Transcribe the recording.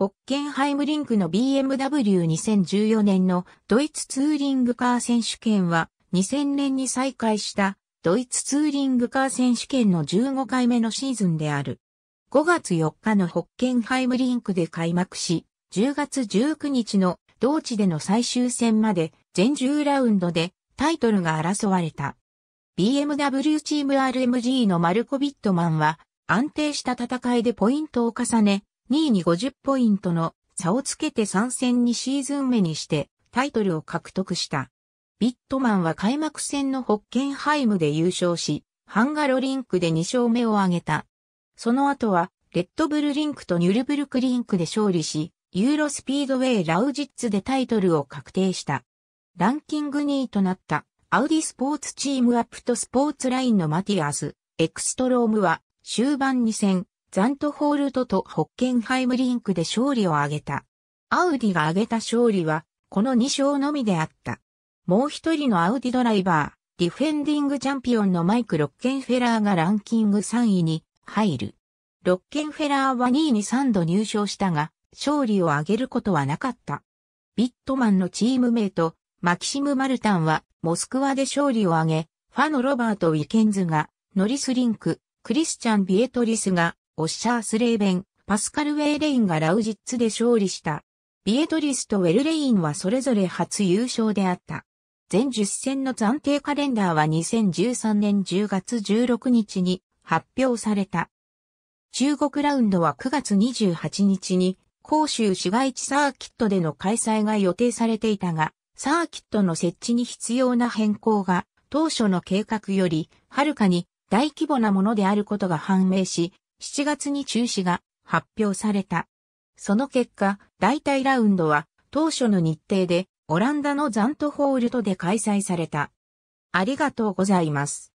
ホッケンハイムリンクの BMW2014 年のドイツツーリングカー選手権は2000年に再開したドイツツーリングカー選手権の15回目のシーズンである。5月4日のホッケンハイムリンクで開幕し、10月19日の同地での最終戦まで全10ラウンドでタイトルが争われた。BMW チーム RMG のマルコビットマンは安定した戦いでポイントを重ね、2位に50ポイントの差をつけて参戦2シーズン目にしてタイトルを獲得した。ビットマンは開幕戦のホッケンハイムで優勝し、ハンガロリンクで2勝目を挙げた。その後は、レッドブルリンクとニュルブルクリンクで勝利し、ユーロスピードウェイラウジッツでタイトルを確定した。ランキング2位となったアウディスポーツチームアップとスポーツラインのマティアス、エクストロームは終盤2戦ザントホールトとホッケンハイムリンクで勝利を挙げた。アウディが挙げた勝利は、この2勝のみであった。もう一人のアウディドライバー、ディフェンディングチャンピオンのマイク・ロッケンフェラーがランキング3位に入る。ロッケンフェラーは2位に3度入賞したが、勝利を挙げることはなかった。ビットマンのチームメイト、マキシム・マルタンは、モスクワで勝利を挙げ、ファのロバート・ウィケンズが、ノリス・リンク、クリスチャン・ビエトリスが、オッシャースレーベン、パスカル・ウェイ・レインがラウジッツで勝利した。ビエトリスとウェルレインはそれぞれ初優勝であった。全10戦の暫定カレンダーは2013年10月16日に発表された。中国ラウンドは9月28日に広州市街地サーキットでの開催が予定されていたが、サーキットの設置に必要な変更が当初の計画よりはるかに大規模なものであることが判明し、7月に中止が発表された。その結果、代替ラウンドは当初の日程でオランダのザントホールトで開催された。ありがとうございます。